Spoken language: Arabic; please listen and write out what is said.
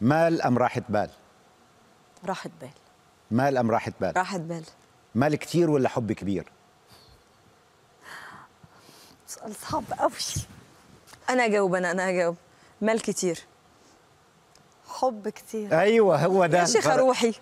مال أم راحة بال؟ راحة بال مال أم راحة بال؟ راحة بال مال كتير ولا حب كبير؟ سؤال صعب قوي أنا أجاوب أنا أنا أجاوب مال كتير حب كتير أيوه هو ده يا شيخة روحي